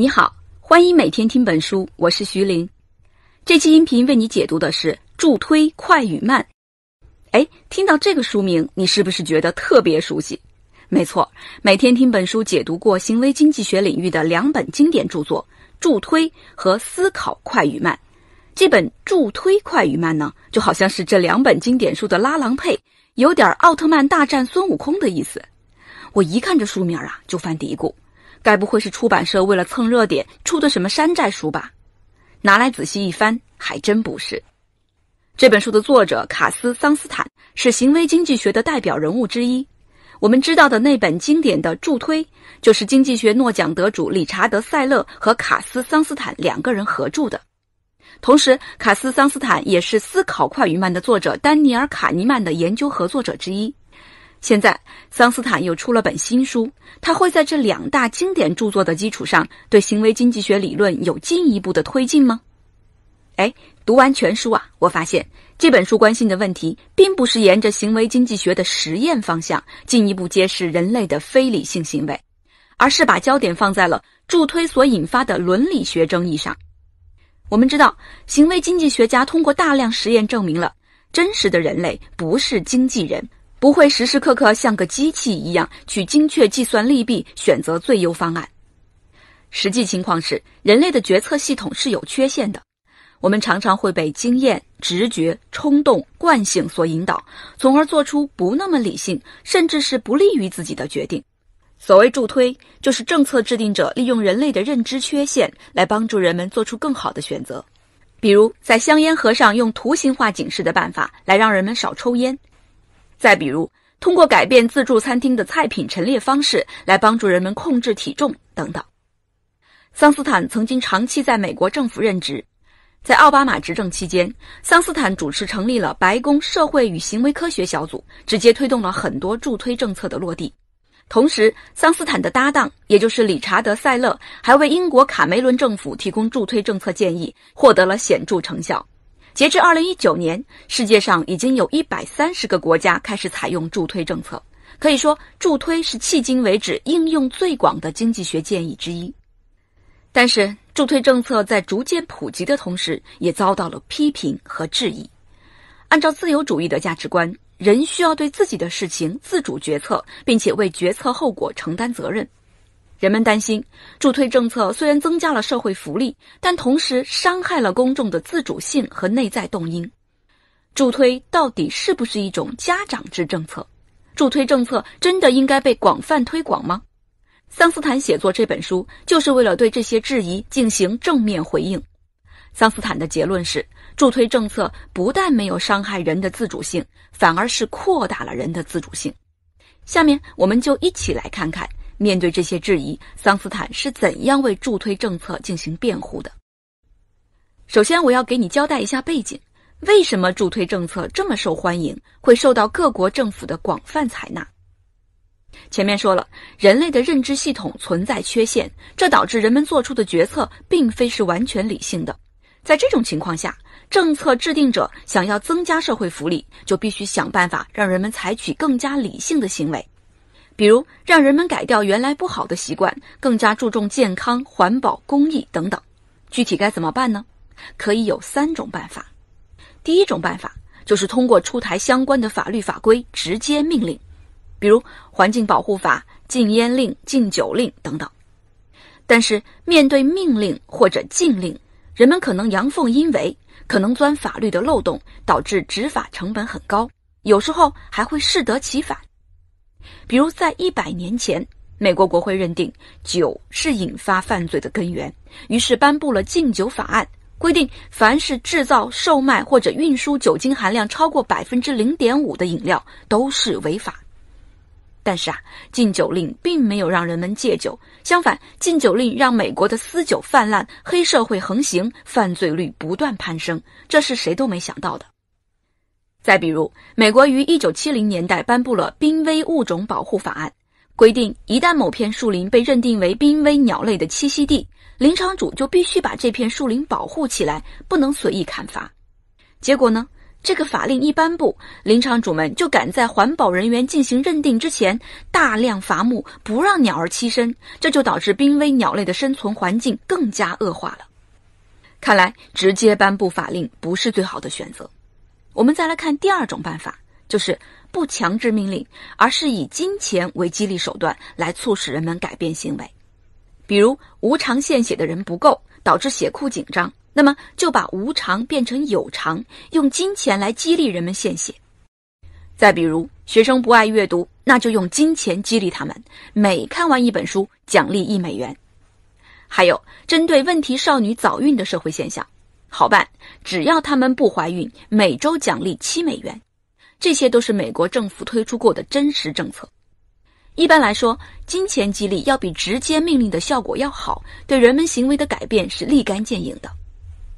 你好，欢迎每天听本书，我是徐林。这期音频为你解读的是《助推快与慢》。哎，听到这个书名，你是不是觉得特别熟悉？没错，每天听本书解读过行为经济学领域的两本经典著作《助推》和《思考快与慢》。这本《助推快与慢》呢，就好像是这两本经典书的拉郎配，有点奥特曼大战孙悟空的意思。我一看这书名啊，就犯嘀咕。该不会是出版社为了蹭热点出的什么山寨书吧？拿来仔细一翻，还真不是。这本书的作者卡斯·桑斯坦是行为经济学的代表人物之一。我们知道的那本经典的助推，就是经济学诺奖得主理查德·塞勒和卡斯·桑斯坦两个人合著的。同时，卡斯·桑斯坦也是《思考，快与慢》的作者丹尼尔·卡尼曼的研究合作者之一。现在，桑斯坦又出了本新书，他会在这两大经典著作的基础上，对行为经济学理论有进一步的推进吗？哎，读完全书啊，我发现这本书关心的问题，并不是沿着行为经济学的实验方向，进一步揭示人类的非理性行为，而是把焦点放在了助推所引发的伦理学争议上。我们知道，行为经济学家通过大量实验证明了，真实的人类不是经纪人。不会时时刻刻像个机器一样去精确计算利弊，选择最优方案。实际情况是，人类的决策系统是有缺陷的，我们常常会被经验、直觉、冲动、惯性所引导，从而做出不那么理性，甚至是不利于自己的决定。所谓助推，就是政策制定者利用人类的认知缺陷来帮助人们做出更好的选择，比如在香烟盒上用图形化警示的办法来让人们少抽烟。再比如，通过改变自助餐厅的菜品陈列方式来帮助人们控制体重等等。桑斯坦曾经长期在美国政府任职，在奥巴马执政期间，桑斯坦主持成立了白宫社会与行为科学小组，直接推动了很多助推政策的落地。同时，桑斯坦的搭档，也就是理查德·塞勒，还为英国卡梅伦政府提供助推政策建议，获得了显著成效。截至二零一九年，世界上已经有一百三十个国家开始采用助推政策。可以说，助推是迄今为止应用最广的经济学建议之一。但是，助推政策在逐渐普及的同时，也遭到了批评和质疑。按照自由主义的价值观，人需要对自己的事情自主决策，并且为决策后果承担责任。人们担心，助推政策虽然增加了社会福利，但同时伤害了公众的自主性和内在动因。助推到底是不是一种家长制政策？助推政策真的应该被广泛推广吗？桑斯坦写作这本书，就是为了对这些质疑进行正面回应。桑斯坦的结论是，助推政策不但没有伤害人的自主性，反而是扩大了人的自主性。下面我们就一起来看看。面对这些质疑，桑斯坦是怎样为助推政策进行辩护的？首先，我要给你交代一下背景：为什么助推政策这么受欢迎，会受到各国政府的广泛采纳？前面说了，人类的认知系统存在缺陷，这导致人们做出的决策并非是完全理性的。在这种情况下，政策制定者想要增加社会福利，就必须想办法让人们采取更加理性的行为。比如，让人们改掉原来不好的习惯，更加注重健康、环保、公益等等，具体该怎么办呢？可以有三种办法。第一种办法就是通过出台相关的法律法规直接命令，比如《环境保护法》、禁烟令、禁酒令等等。但是，面对命令或者禁令，人们可能阳奉阴违，可能钻法律的漏洞，导致执法成本很高，有时候还会适得其反。比如，在一百年前，美国国会认定酒是引发犯罪的根源，于是颁布了禁酒法案，规定凡是制造、售卖或者运输酒精含量超过百分之零点五的饮料都是违法。但是啊，禁酒令并没有让人们戒酒，相反，禁酒令让美国的私酒泛滥、黑社会横行、犯罪率不断攀升，这是谁都没想到的。再比如，美国于一九七零年代颁布了《濒危物种保护法案》，规定一旦某片树林被认定为濒危鸟类的栖息地，林场主就必须把这片树林保护起来，不能随意砍伐。结果呢，这个法令一颁布，林场主们就赶在环保人员进行认定之前大量伐木，不让鸟儿栖身，这就导致濒危鸟类的生存环境更加恶化了。看来，直接颁布法令不是最好的选择。我们再来看第二种办法，就是不强制命令，而是以金钱为激励手段来促使人们改变行为。比如无偿献血的人不够，导致血库紧张，那么就把无偿变成有偿，用金钱来激励人们献血。再比如学生不爱阅读，那就用金钱激励他们，每看完一本书奖励一美元。还有针对问题少女早孕的社会现象，好办。只要他们不怀孕，每周奖励七美元。这些都是美国政府推出过的真实政策。一般来说，金钱激励要比直接命令的效果要好，对人们行为的改变是立竿见影的。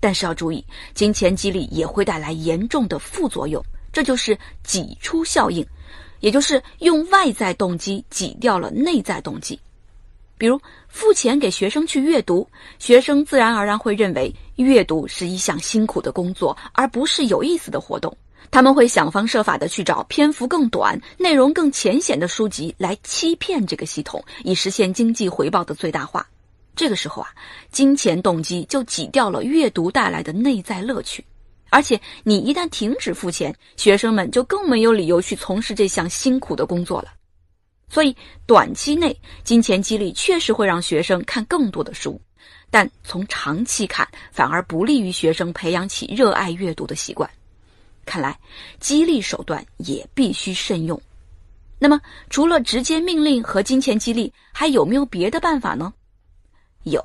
但是要注意，金钱激励也会带来严重的副作用，这就是挤出效应，也就是用外在动机挤掉了内在动机。比如付钱给学生去阅读，学生自然而然会认为阅读是一项辛苦的工作，而不是有意思的活动。他们会想方设法的去找篇幅更短、内容更浅显的书籍来欺骗这个系统，以实现经济回报的最大化。这个时候啊，金钱动机就挤掉了阅读带来的内在乐趣。而且，你一旦停止付钱，学生们就更没有理由去从事这项辛苦的工作了。所以，短期内金钱激励确实会让学生看更多的书，但从长期看，反而不利于学生培养起热爱阅读的习惯。看来，激励手段也必须慎用。那么，除了直接命令和金钱激励，还有没有别的办法呢？有，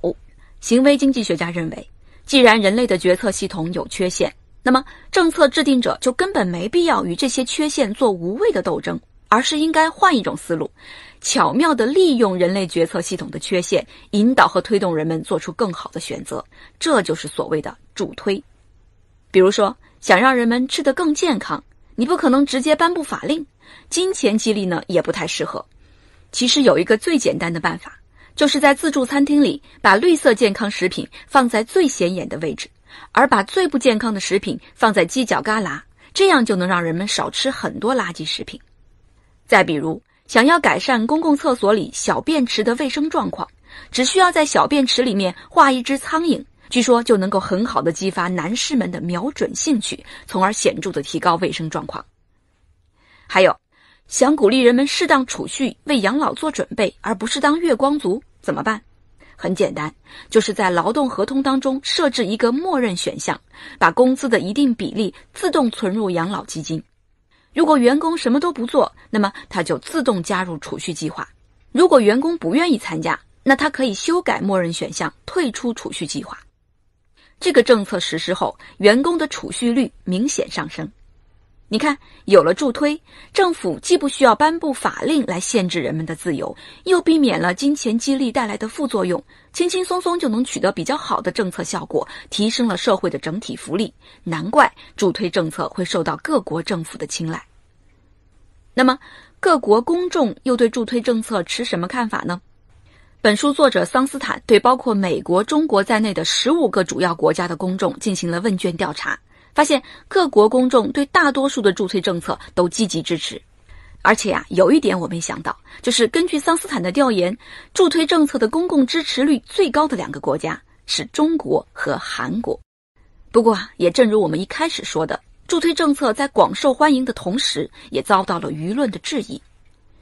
行为经济学家认为，既然人类的决策系统有缺陷，那么政策制定者就根本没必要与这些缺陷做无谓的斗争。而是应该换一种思路，巧妙地利用人类决策系统的缺陷，引导和推动人们做出更好的选择。这就是所谓的助推。比如说，想让人们吃得更健康，你不可能直接颁布法令，金钱激励呢也不太适合。其实有一个最简单的办法，就是在自助餐厅里把绿色健康食品放在最显眼的位置，而把最不健康的食品放在犄角旮旯，这样就能让人们少吃很多垃圾食品。再比如，想要改善公共厕所里小便池的卫生状况，只需要在小便池里面画一只苍蝇，据说就能够很好的激发男士们的瞄准兴趣，从而显著的提高卫生状况。还有，想鼓励人们适当储蓄为养老做准备，而不是当月光族怎么办？很简单，就是在劳动合同当中设置一个默认选项，把工资的一定比例自动存入养老基金。如果员工什么都不做，那么他就自动加入储蓄计划；如果员工不愿意参加，那他可以修改默认选项退出储蓄计划。这个政策实施后，员工的储蓄率明显上升。你看，有了助推，政府既不需要颁布法令来限制人们的自由，又避免了金钱激励带来的副作用，轻轻松松就能取得比较好的政策效果，提升了社会的整体福利。难怪助推政策会受到各国政府的青睐。那么，各国公众又对助推政策持什么看法呢？本书作者桑斯坦对包括美国、中国在内的十五个主要国家的公众进行了问卷调查。发现各国公众对大多数的助推政策都积极支持，而且啊，有一点我没想到，就是根据桑斯坦的调研，助推政策的公共支持率最高的两个国家是中国和韩国。不过啊，也正如我们一开始说的，助推政策在广受欢迎的同时，也遭到了舆论的质疑。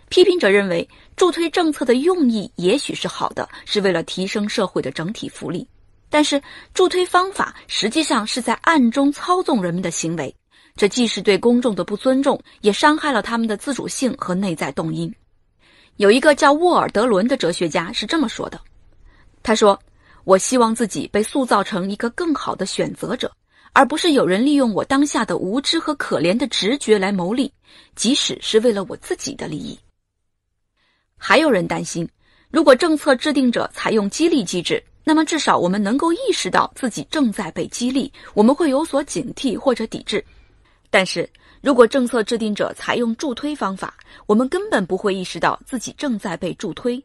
批评者认为，助推政策的用意也许是好的，是为了提升社会的整体福利。但是，助推方法实际上是在暗中操纵人们的行为，这既是对公众的不尊重，也伤害了他们的自主性和内在动因。有一个叫沃尔德伦的哲学家是这么说的：“他说，我希望自己被塑造成一个更好的选择者，而不是有人利用我当下的无知和可怜的直觉来谋利，即使是为了我自己的利益。”还有人担心，如果政策制定者采用激励机制。那么，至少我们能够意识到自己正在被激励，我们会有所警惕或者抵制。但是如果政策制定者采用助推方法，我们根本不会意识到自己正在被助推。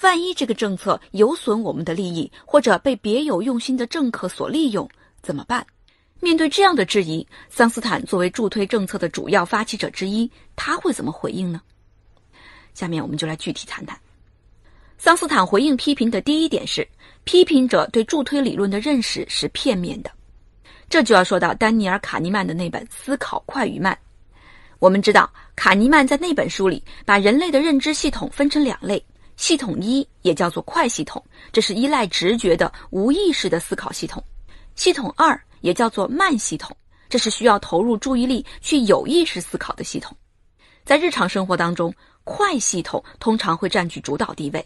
万一这个政策有损我们的利益，或者被别有用心的政客所利用，怎么办？面对这样的质疑，桑斯坦作为助推政策的主要发起者之一，他会怎么回应呢？下面我们就来具体谈谈。桑斯坦回应批评的第一点是，批评者对助推理论的认识是片面的。这就要说到丹尼尔·卡尼曼的那本《思考，快与慢》。我们知道，卡尼曼在那本书里把人类的认知系统分成两类：系统一也叫做快系统，这是依赖直觉的无意识的思考系统；系统二也叫做慢系统，这是需要投入注意力去有意识思考的系统。在日常生活当中，快系统通常会占据主导地位。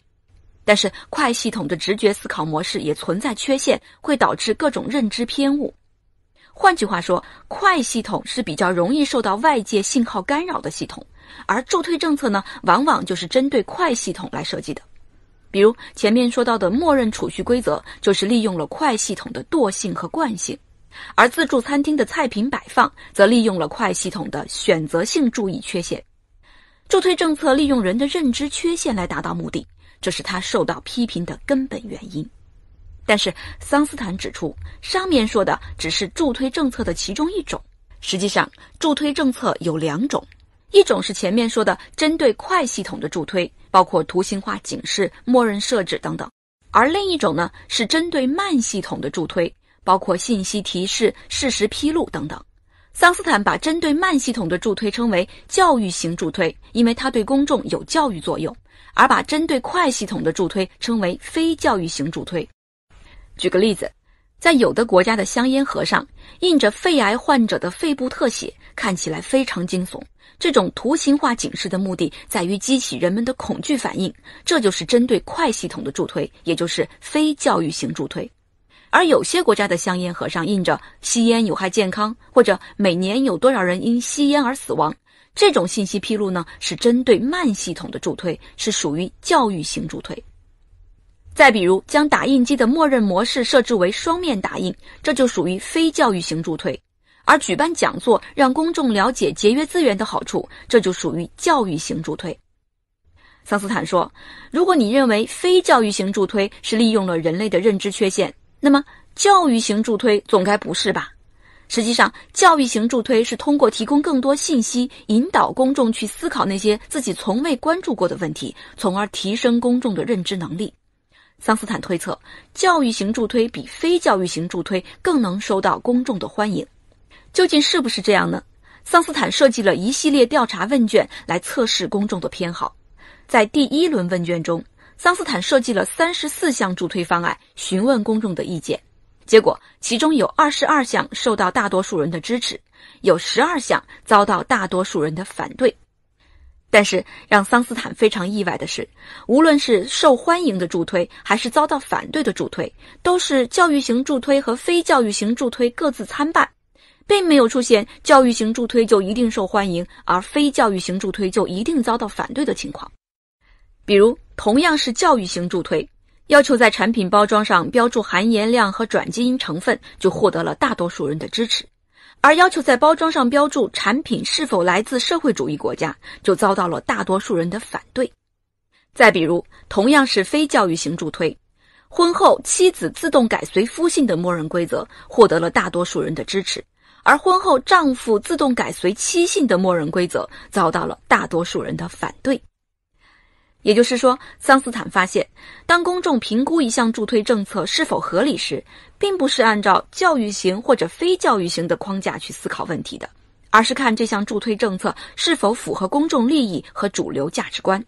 但是，快系统的直觉思考模式也存在缺陷，会导致各种认知偏误。换句话说，快系统是比较容易受到外界信号干扰的系统，而助推政策呢，往往就是针对快系统来设计的。比如前面说到的默认储蓄规则，就是利用了快系统的惰性和惯性；而自助餐厅的菜品摆放，则利用了快系统的选择性注意缺陷。助推政策利用人的认知缺陷来达到目的。这是他受到批评的根本原因，但是桑斯坦指出，上面说的只是助推政策的其中一种。实际上，助推政策有两种，一种是前面说的针对快系统的助推，包括图形化警示、默认设置等等；而另一种呢，是针对慢系统的助推，包括信息提示、事实披露等等。桑斯坦把针对慢系统的助推称为教育型助推，因为它对公众有教育作用；而把针对快系统的助推称为非教育型助推。举个例子，在有的国家的香烟盒上印着肺癌患者的肺部特写，看起来非常惊悚。这种图形化警示的目的在于激起人们的恐惧反应，这就是针对快系统的助推，也就是非教育型助推。而有些国家的香烟盒上印着“吸烟有害健康”或者每年有多少人因吸烟而死亡，这种信息披露呢是针对慢系统的助推，是属于教育型助推。再比如将打印机的默认模式设置为双面打印，这就属于非教育型助推；而举办讲座让公众了解节约资源的好处，这就属于教育型助推。桑斯坦说：“如果你认为非教育型助推是利用了人类的认知缺陷。”那么，教育型助推总该不是吧？实际上，教育型助推是通过提供更多信息，引导公众去思考那些自己从未关注过的问题，从而提升公众的认知能力。桑斯坦推测，教育型助推比非教育型助推更能受到公众的欢迎。究竟是不是这样呢？桑斯坦设计了一系列调查问卷来测试公众的偏好。在第一轮问卷中。桑斯坦设计了三十四项助推方案，询问公众的意见。结果，其中有二十二项受到大多数人的支持，有十二项遭到大多数人的反对。但是，让桑斯坦非常意外的是，无论是受欢迎的助推，还是遭到反对的助推，都是教育型助推和非教育型助推各自参半，并没有出现教育型助推就一定受欢迎，而非教育型助推就一定遭到反对的情况。比如，同样是教育型助推，要求在产品包装上标注含盐量和转基因成分，就获得了大多数人的支持；而要求在包装上标注产品是否来自社会主义国家，就遭到了大多数人的反对。再比如，同样是非教育型助推，婚后妻子自动改随夫姓的默认规则获得了大多数人的支持，而婚后丈夫自动改随妻姓的默认规则遭到了大多数人的反对。也就是说，桑斯坦发现，当公众评估一项助推政策是否合理时，并不是按照教育型或者非教育型的框架去思考问题的，而是看这项助推政策是否符合公众利益和主流价值观。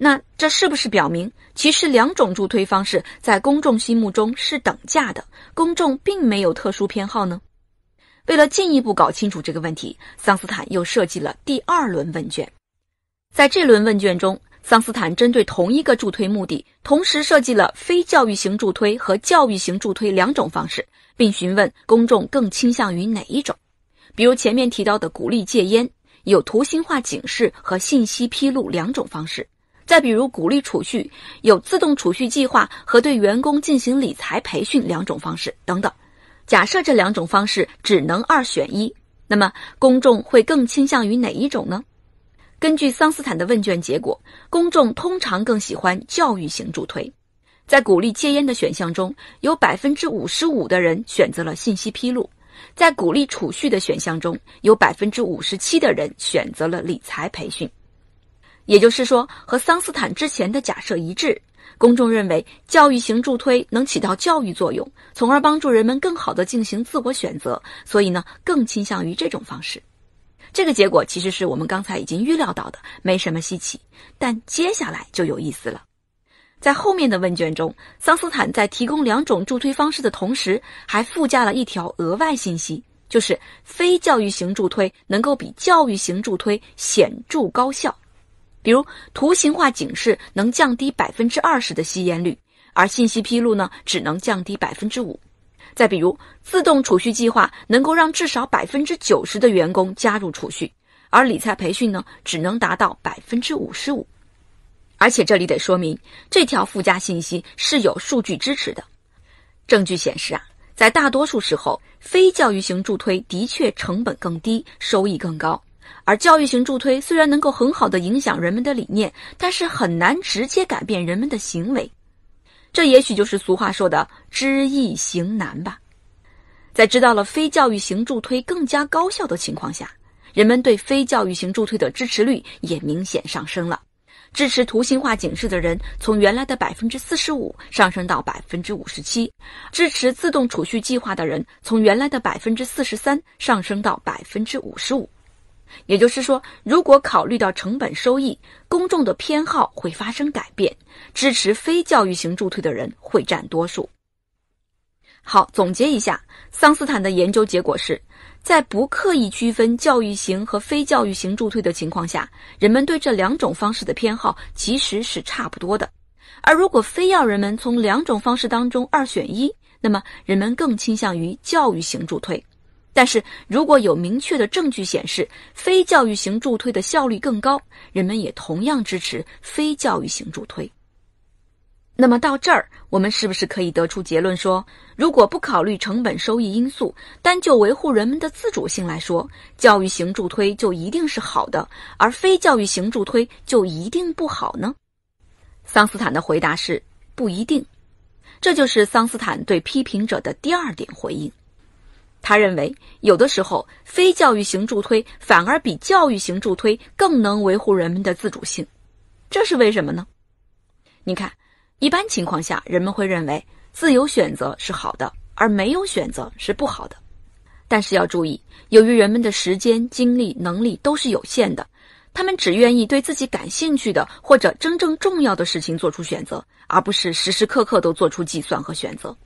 那这是不是表明，其实两种助推方式在公众心目中是等价的，公众并没有特殊偏好呢？为了进一步搞清楚这个问题，桑斯坦又设计了第二轮问卷。在这轮问卷中，桑斯坦针对同一个助推目的，同时设计了非教育型助推和教育型助推两种方式，并询问公众更倾向于哪一种。比如前面提到的鼓励戒烟，有图形化警示和信息披露两种方式；再比如鼓励储蓄，有自动储蓄计划和对员工进行理财培训两种方式等等。假设这两种方式只能二选一，那么公众会更倾向于哪一种呢？根据桑斯坦的问卷结果，公众通常更喜欢教育型助推。在鼓励戒烟的选项中，有百分之五十五的人选择了信息披露；在鼓励储蓄的选项中，有百分之五十七的人选择了理财培训。也就是说，和桑斯坦之前的假设一致，公众认为教育型助推能起到教育作用，从而帮助人们更好的进行自我选择，所以呢，更倾向于这种方式。这个结果其实是我们刚才已经预料到的，没什么稀奇。但接下来就有意思了，在后面的问卷中，桑斯坦在提供两种助推方式的同时，还附加了一条额外信息，就是非教育型助推能够比教育型助推显著高效。比如，图形化警示能降低百分之二十的吸烟率，而信息披露呢，只能降低百分之五。再比如，自动储蓄计划能够让至少百分之九十的员工加入储蓄，而理财培训呢，只能达到百分之五十五。而且这里得说明，这条附加信息是有数据支持的。证据显示啊，在大多数时候，非教育型助推的确成本更低，收益更高。而教育型助推虽然能够很好的影响人们的理念，但是很难直接改变人们的行为。这也许就是俗话说的“知易行难”吧。在知道了非教育型助推更加高效的情况下，人们对非教育型助推的支持率也明显上升了。支持图形化警示的人从原来的百分之四十五上升到百分之五十七，支持自动储蓄计划的人从原来的百分之四十三上升到百分之五十五。也就是说，如果考虑到成本收益，公众的偏好会发生改变，支持非教育型助推的人会占多数。好，总结一下，桑斯坦的研究结果是，在不刻意区分教育型和非教育型助推的情况下，人们对这两种方式的偏好其实是差不多的。而如果非要人们从两种方式当中二选一，那么人们更倾向于教育型助推。但是，如果有明确的证据显示非教育型助推的效率更高，人们也同样支持非教育型助推。那么，到这儿，我们是不是可以得出结论说，如果不考虑成本收益因素，单就维护人们的自主性来说，教育型助推就一定是好的，而非教育型助推就一定不好呢？桑斯坦的回答是不一定。这就是桑斯坦对批评者的第二点回应。他认为，有的时候非教育型助推反而比教育型助推更能维护人们的自主性，这是为什么呢？你看，一般情况下，人们会认为自由选择是好的，而没有选择是不好的。但是要注意，由于人们的时间、精力、能力都是有限的，他们只愿意对自己感兴趣的或者真正重要的事情做出选择，而不是时时刻刻都做出计算和选择。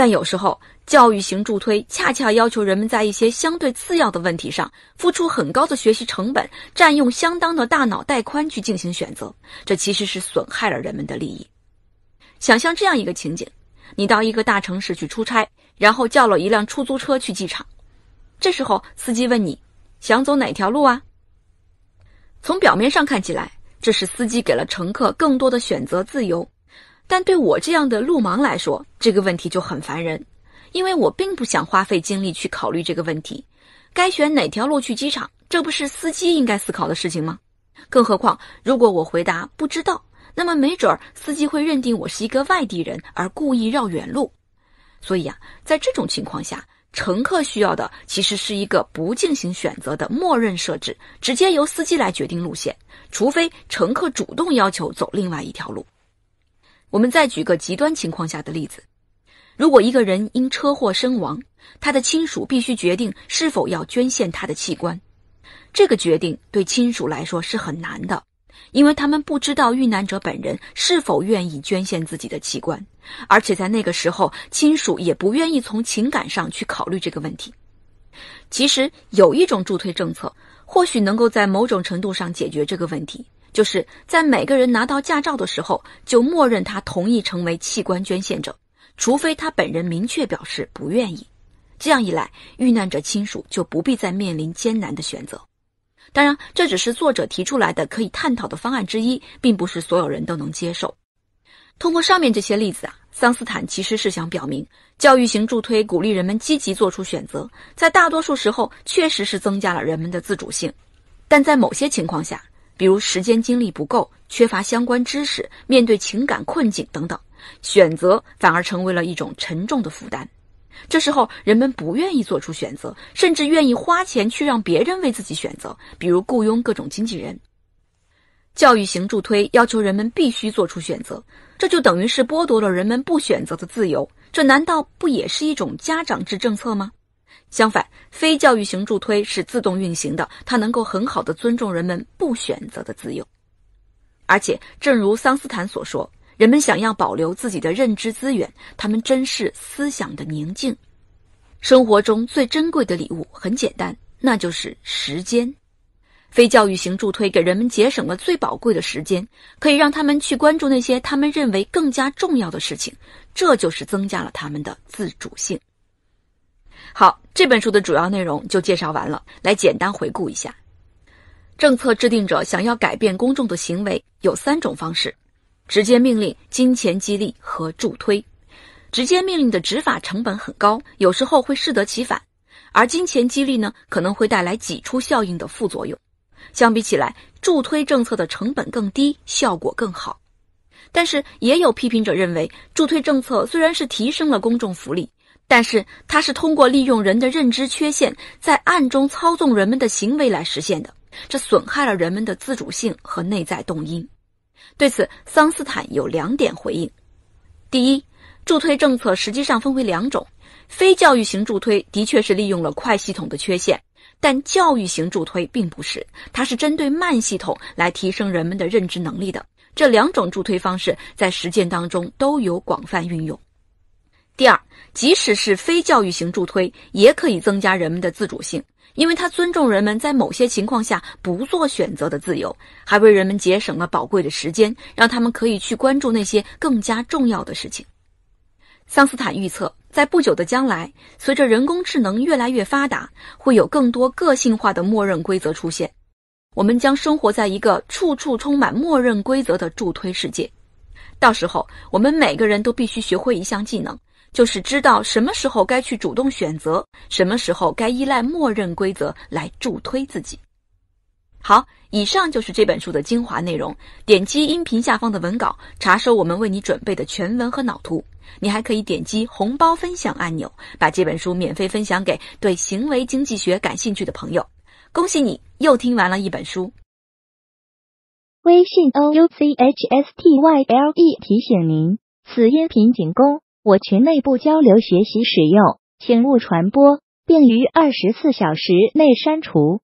但有时候，教育型助推恰恰要求人们在一些相对次要的问题上付出很高的学习成本，占用相当的大脑带宽去进行选择，这其实是损害了人们的利益。想象这样一个情景：你到一个大城市去出差，然后叫了一辆出租车去机场，这时候司机问你，想走哪条路啊？从表面上看起来，这是司机给了乘客更多的选择自由。但对我这样的路盲来说，这个问题就很烦人，因为我并不想花费精力去考虑这个问题，该选哪条路去机场？这不是司机应该思考的事情吗？更何况，如果我回答不知道，那么没准儿司机会认定我是一个外地人，而故意绕远路。所以啊，在这种情况下，乘客需要的其实是一个不进行选择的默认设置，直接由司机来决定路线，除非乘客主动要求走另外一条路。我们再举个极端情况下的例子：如果一个人因车祸身亡，他的亲属必须决定是否要捐献他的器官。这个决定对亲属来说是很难的，因为他们不知道遇难者本人是否愿意捐献自己的器官，而且在那个时候，亲属也不愿意从情感上去考虑这个问题。其实有一种助推政策，或许能够在某种程度上解决这个问题。就是在每个人拿到驾照的时候，就默认他同意成为器官捐献者，除非他本人明确表示不愿意。这样一来，遇难者亲属就不必再面临艰难的选择。当然，这只是作者提出来的可以探讨的方案之一，并不是所有人都能接受。通过上面这些例子啊，桑斯坦其实是想表明，教育型助推鼓励人们积极做出选择，在大多数时候确实是增加了人们的自主性，但在某些情况下。比如时间精力不够，缺乏相关知识，面对情感困境等等，选择反而成为了一种沉重的负担。这时候，人们不愿意做出选择，甚至愿意花钱去让别人为自己选择，比如雇佣各种经纪人。教育型助推要求人们必须做出选择，这就等于是剥夺了人们不选择的自由。这难道不也是一种家长制政策吗？相反，非教育型助推是自动运行的，它能够很好的尊重人们不选择的自由。而且，正如桑斯坦所说，人们想要保留自己的认知资源，他们珍视思想的宁静。生活中最珍贵的礼物很简单，那就是时间。非教育型助推给人们节省了最宝贵的时间，可以让他们去关注那些他们认为更加重要的事情，这就是增加了他们的自主性。好，这本书的主要内容就介绍完了。来简单回顾一下：政策制定者想要改变公众的行为，有三种方式：直接命令、金钱激励和助推。直接命令的执法成本很高，有时候会适得其反；而金钱激励呢，可能会带来挤出效应的副作用。相比起来，助推政策的成本更低，效果更好。但是也有批评者认为，助推政策虽然是提升了公众福利。但是，它是通过利用人的认知缺陷，在暗中操纵人们的行为来实现的，这损害了人们的自主性和内在动因。对此，桑斯坦有两点回应：第一，助推政策实际上分为两种，非教育型助推的确是利用了快系统的缺陷，但教育型助推并不是，它是针对慢系统来提升人们的认知能力的。这两种助推方式在实践当中都有广泛运用。第二，即使是非教育型助推，也可以增加人们的自主性，因为它尊重人们在某些情况下不做选择的自由，还为人们节省了宝贵的时间，让他们可以去关注那些更加重要的事情。桑斯坦预测，在不久的将来，随着人工智能越来越发达，会有更多个性化的默认规则出现，我们将生活在一个处处充满默认规则的助推世界。到时候，我们每个人都必须学会一项技能。就是知道什么时候该去主动选择，什么时候该依赖默认规则来助推自己。好，以上就是这本书的精华内容。点击音频下方的文稿，查收我们为你准备的全文和脑图。你还可以点击红包分享按钮，把这本书免费分享给对行为经济学感兴趣的朋友。恭喜你又听完了一本书。微信 o u c h s t y l e 提醒您，此音频仅供。我群内部交流学习使用，请勿传播，并于二十四小时内删除。